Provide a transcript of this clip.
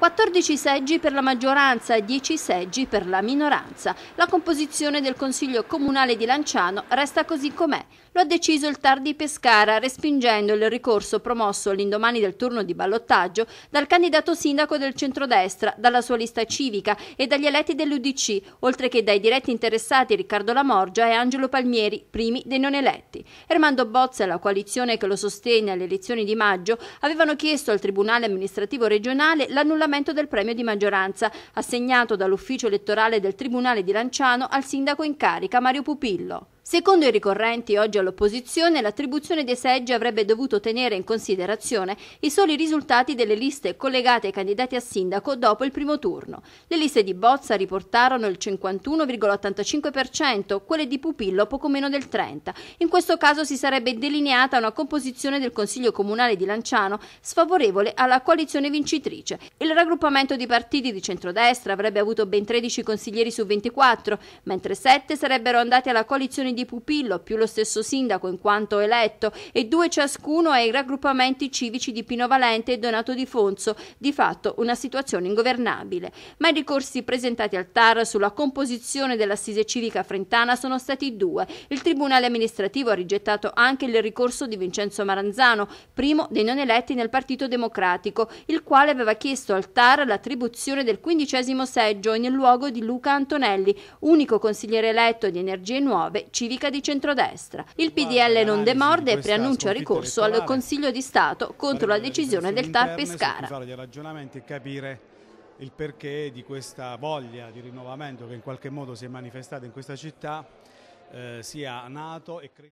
14 seggi per la maggioranza e 10 seggi per la minoranza. La composizione del Consiglio Comunale di Lanciano resta così com'è. Lo ha deciso il TAR di Pescara, respingendo il ricorso promosso all'indomani del turno di ballottaggio dal candidato sindaco del centrodestra, dalla sua lista civica e dagli eletti dell'Udc, oltre che dai diretti interessati Riccardo Lamorgia e Angelo Palmieri, primi dei non eletti. Ermando Bozza e la coalizione che lo sostiene alle elezioni di maggio avevano chiesto al Tribunale amministrativo regionale l'annullamento l'ampliamento del premio di maggioranza assegnato dall'ufficio elettorale del Tribunale di Lanciano al sindaco in carica Mario Pupillo. Secondo i ricorrenti oggi all'opposizione, l'attribuzione dei seggi avrebbe dovuto tenere in considerazione i soli risultati delle liste collegate ai candidati a sindaco dopo il primo turno. Le liste di Bozza riportarono il 51,85%, quelle di Pupillo poco meno del 30%. In questo caso si sarebbe delineata una composizione del Consiglio Comunale di Lanciano sfavorevole alla coalizione vincitrice. Il raggruppamento di partiti di centrodestra avrebbe avuto ben 13 consiglieri su 24, mentre 7 sarebbero andati alla coalizione di di Pupillo, più lo stesso sindaco in quanto eletto, e due ciascuno ai raggruppamenti civici di Pino Valente e Donato Di Fonso, di fatto una situazione ingovernabile. Ma i ricorsi presentati al TAR sulla composizione dell'assise civica frentana sono stati due. Il Tribunale amministrativo ha rigettato anche il ricorso di Vincenzo Maranzano, primo dei non eletti nel Partito Democratico, il quale aveva chiesto al TAR l'attribuzione del quindicesimo seggio nel luogo di Luca Antonelli, unico consigliere eletto di Energie Nuove, civico civica di centrodestra. Il PDL non demorde e preannuncia ricorso al Consiglio di Stato contro la decisione del TAR Pescara. Fare ragionamenti e capire il perché di questa voglia di rinnovamento che in qualche modo si è manifestata in questa città eh, sia nato e